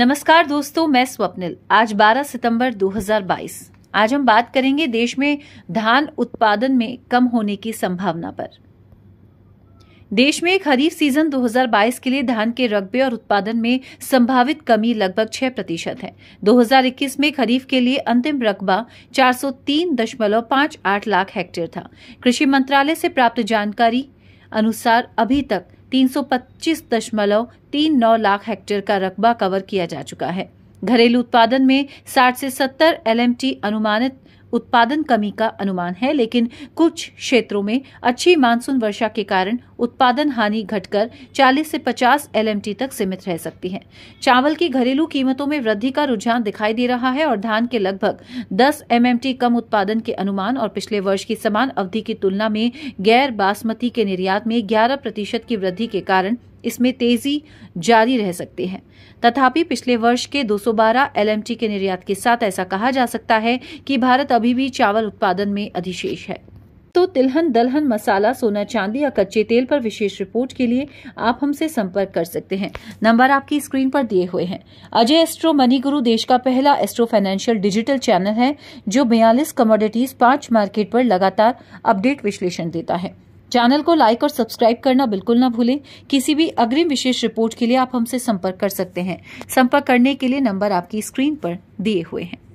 नमस्कार दोस्तों मैं स्वप्निल आज 12 सितंबर 2022 आज हम बात करेंगे देश में धान उत्पादन में कम होने की संभावना पर देश में खरीफ सीजन 2022 के लिए धान के रकबे और उत्पादन में संभावित कमी लगभग 6 प्रतिशत है 2021 में खरीफ के लिए अंतिम रकबा 403.58 लाख हेक्टेयर था कृषि मंत्रालय से प्राप्त जानकारी अनुसार अभी तक तीन लाख हेक्टेयर का रकबा कवर किया जा चुका है घरेलू उत्पादन में 60 से 70 एलएमटी अनुमानित उत्पादन कमी का अनुमान है लेकिन कुछ क्षेत्रों में अच्छी मानसून वर्षा के कारण उत्पादन हानि घटकर 40 से 50 एल तक सीमित रह सकती है चावल की घरेलू कीमतों में वृद्धि का रुझान दिखाई दे रहा है और धान के लगभग 10 एम कम उत्पादन के अनुमान और पिछले वर्ष की समान अवधि की तुलना में गैर बासमती के निर्यात में ग्यारह प्रतिशत की वृद्धि के कारण इसमें तेजी जारी रह सकते हैं तथापि पिछले वर्ष के 212 सौ के निर्यात के साथ ऐसा कहा जा सकता है कि भारत अभी भी चावल उत्पादन में अधिशेष है तो तिलहन दलहन मसाला सोना चांदी या कच्चे तेल पर विशेष रिपोर्ट के लिए आप हमसे संपर्क कर सकते हैं नंबर आपकी स्क्रीन पर दिए हुए हैं अजय एस्ट्रो मनी गुरु देश का पहला एस्ट्रो फाइनेंशियल डिजिटल चैनल है जो बयालीस कमोडिटीज पांच मार्केट पर लगातार अपडेट विश्लेषण देता है चैनल को लाइक और सब्सक्राइब करना बिल्कुल ना भूलें किसी भी अग्रिम विशेष रिपोर्ट के लिए आप हमसे संपर्क कर सकते हैं संपर्क करने के लिए नंबर आपकी स्क्रीन पर दिए हुए हैं